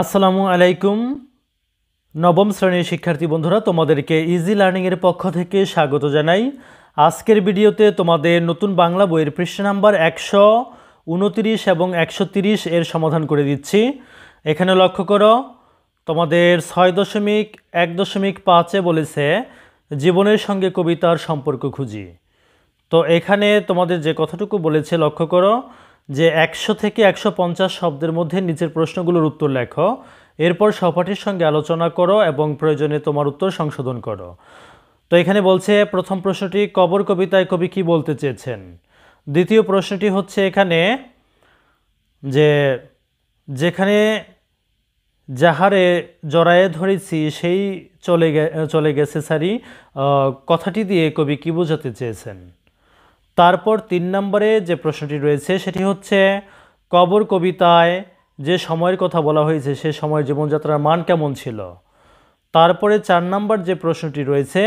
আসসালামু আলাইকুম নবম শ্রেণীর শিক্ষার্থী বন্ধুরা তোমাদেরকে ইজি লার্নিংয়ের পক্ষ থেকে স্বাগত জানাই আজকের ভিডিওতে তোমাদের নতুন বাংলা বইয়ের পৃষ্ঠা নাম্বার একশো উনতিরিশ এবং একশো তিরিশ এর সমাধান করে দিচ্ছি এখানে লক্ষ্য করো তোমাদের ছয় দশমিক এক দশমিক পাঁচে বলেছে জীবনের সঙ্গে কবিতার সম্পর্ক খুঁজি তো এখানে তোমাদের যে কথাটুকু বলেছে লক্ষ্য করো যে একশো থেকে একশো পঞ্চাশ শব্দের মধ্যে নিচের প্রশ্নগুলোর উত্তর লেখো এরপর সহপাঠীর সঙ্গে আলোচনা করো এবং প্রয়োজনে তোমার উত্তর সংশোধন করো তো এখানে বলছে প্রথম প্রশ্নটি কবর কবিতায় কবি কি বলতে চেয়েছেন দ্বিতীয় প্রশ্নটি হচ্ছে এখানে যে যেখানে যাহারে জড়ায়ে ধরেছি সেই চলে গে চলে গেছে সারি কথাটি দিয়ে কবি কি বোঝাতে চেয়েছেন তারপর তিন নম্বরে যে প্রশ্নটি রয়েছে সেটি হচ্ছে কবর কবিতায় যে সময়ের কথা বলা হয়েছে সে সময়ের জীবনযাত্রার মান কেমন ছিল তারপরে চার নম্বর যে প্রশ্নটি রয়েছে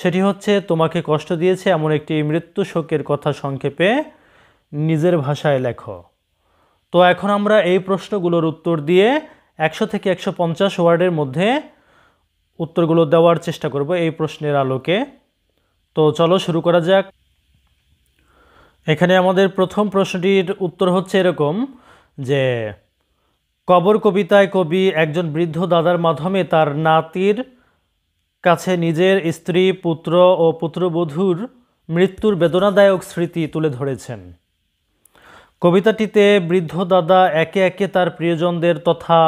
সেটি হচ্ছে তোমাকে কষ্ট দিয়েছে এমন একটি মৃত্যু শোকের কথা সংক্ষেপে নিজের ভাষায় লেখো তো এখন আমরা এই প্রশ্নগুলোর উত্তর দিয়ে একশো থেকে একশো পঞ্চাশ ওয়ার্ডের মধ্যে উত্তরগুলো দেওয়ার চেষ্টা করব এই প্রশ্নের আলোকে তো চলো শুরু করা যাক এখানে আমাদের প্রথম প্রশ্নটির উত্তর হচ্ছে এরকম যে কবর কবিতায় কবি একজন বৃদ্ধ দাদার মাধ্যমে তার নাতির কাছে নিজের স্ত্রী পুত্র ও পুত্রবধূর মৃত্যুর বেদনাদায়ক স্মৃতি তুলে ধরেছেন কবিতাটিতে বৃদ্ধ দাদা একে একে তার প্রিয়জনদের তথা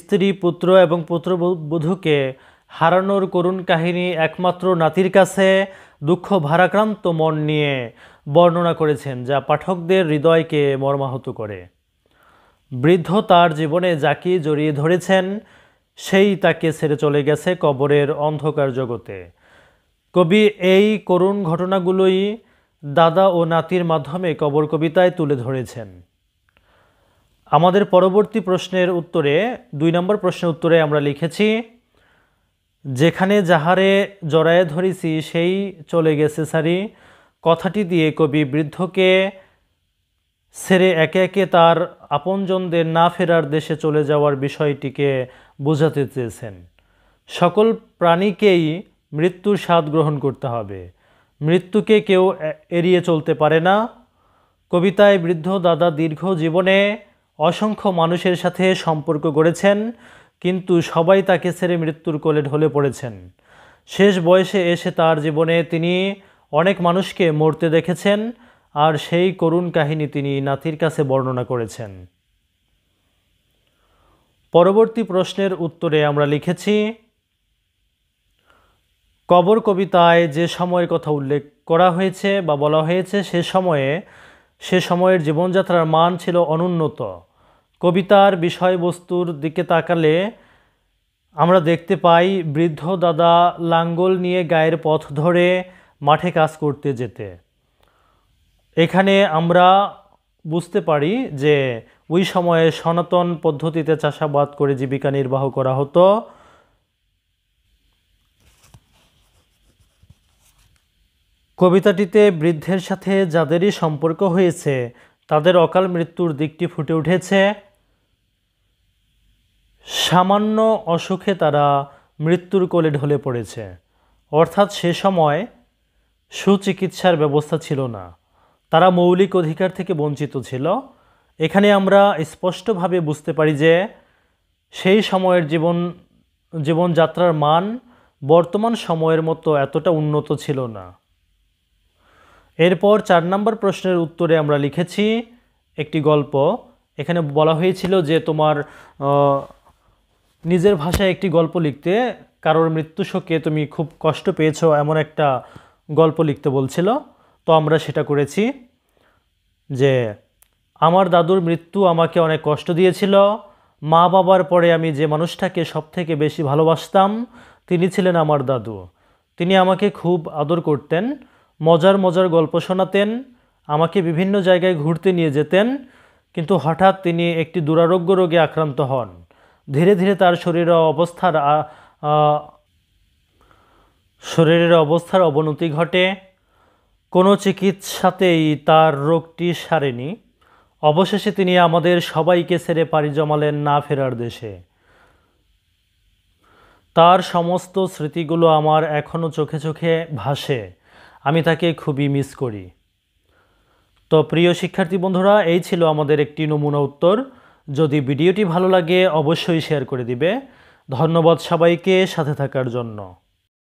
স্ত্রী পুত্র এবং পুত্রবধূকে হারানোর করুণ কাহিনী একমাত্র নাতির কাছে দুঃখ ভারাক্রান্ত মন নিয়ে বর্ণনা করেছেন যা পাঠকদের হৃদয়কে মর্মাহত করে বৃদ্ধ তার জীবনে যাকে জড়িয়ে ধরেছেন সেই তাকে ছেড়ে চলে গেছে কবরের অন্ধকার জগতে কবি এই করুণ ঘটনাগুলোই দাদা ও নাতির মাধ্যমে কবর কবিতায় তুলে ধরেছেন আমাদের পরবর্তী প্রশ্নের উত্তরে দুই নম্বর প্রশ্নের উত্তরে আমরা লিখেছি যেখানে যাহারে জড়ায়ে ধরেছি সেই চলে গেছে সারি কথাটি দিয়ে কবি বৃদ্ধকে ছেড়ে একে একে তার আপনজনদের না ফেরার দেশে চলে যাওয়ার বিষয়টিকে বোঝাতে চেয়েছেন সকল প্রাণীকেই মৃত্যুর স্বাদ গ্রহণ করতে হবে মৃত্যুকে কেউ এড়িয়ে চলতে পারে না কবিতায় বৃদ্ধ দাদা দীর্ঘ জীবনে অসংখ্য মানুষের সাথে সম্পর্ক গড়েছেন কিন্তু সবাই তাকে ছেড়ে মৃত্যুর কোলে ঢলে পড়েছেন শেষ বয়সে এসে তার জীবনে তিনি অনেক মানুষকে মরতে দেখেছেন আর সেই করুণ কাহিনী তিনি নাতির কাছে বর্ণনা করেছেন পরবর্তী প্রশ্নের উত্তরে আমরা লিখেছি কবর কবিতায় যে সময়ের কথা উল্লেখ করা হয়েছে বা বলা হয়েছে সে সময়ে সে সময়ের জীবনযাত্রার মান ছিল অনুন্নত কবিতার বিষয়বস্তুর দিকে তাকালে আমরা দেখতে পাই বৃদ্ধ দাদা লাঙ্গল নিয়ে গায়ের পথ ধরে মাঠে কাজ করতে যেতে এখানে আমরা বুঝতে পারি যে ওই সময়ে সনাতন পদ্ধতিতে চাষাবাদ করে জীবিকা নির্বাহ করা হতো কবিতাটিতে বৃদ্ধের সাথে যাদেরই সম্পর্ক হয়েছে তাদের অকাল মৃত্যুর দিকটি ফুটে উঠেছে সামান্য অসুখে তারা মৃত্যুর কোলে ঢলে পড়েছে অর্থাৎ সে সময় সুচিকিৎসার ব্যবস্থা ছিল না তারা মৌলিক অধিকার থেকে বঞ্চিত ছিল এখানে আমরা স্পষ্টভাবে বুঝতে পারি যে সেই সময়ের জীবন জীবনযাত্রার মান বর্তমান সময়ের মতো এতটা উন্নত ছিল না এরপর চার নম্বর প্রশ্নের উত্তরে আমরা লিখেছি একটি গল্প এখানে বলা হয়েছিল যে তোমার নিজের ভাষায় একটি গল্প লিখতে কারোর মৃত্যু শোকে তুমি খুব কষ্ট পেয়েছো এমন একটা গল্প লিখতে বলছিল তো আমরা সেটা করেছি যে আমার দাদুর মৃত্যু আমাকে অনেক কষ্ট দিয়েছিল মা বাবার পরে আমি যে মানুষটাকে সবথেকে বেশি ভালোবাসতাম তিনি ছিলেন আমার দাদু তিনি আমাকে খুব আদর করতেন মজার মজার গল্প শোনাতেন আমাকে বিভিন্ন জায়গায় ঘুরতে নিয়ে যেতেন কিন্তু হঠাৎ তিনি একটি দুরারোগ্য রোগে আক্রান্ত হন ধীরে ধীরে তার শরীর অবস্থার শরীরের অবস্থার অবনতি ঘটে কোনো চিকিৎসাতেই তার রোগটি সারেনি অবশেষে তিনি আমাদের সবাইকে ছেড়ে পাড়ি জমালেন না ফেরার দেশে তার সমস্ত স্মৃতিগুলো আমার এখনও চোখে চোখে ভাসে আমি তাকে খুবই মিস করি তো প্রিয় শিক্ষার্থী বন্ধুরা এই ছিল আমাদের একটি নমুনা উত্তর যদি ভিডিওটি ভালো লাগে অবশ্যই শেয়ার করে দিবে ধন্যবাদ সবাইকে সাথে থাকার জন্য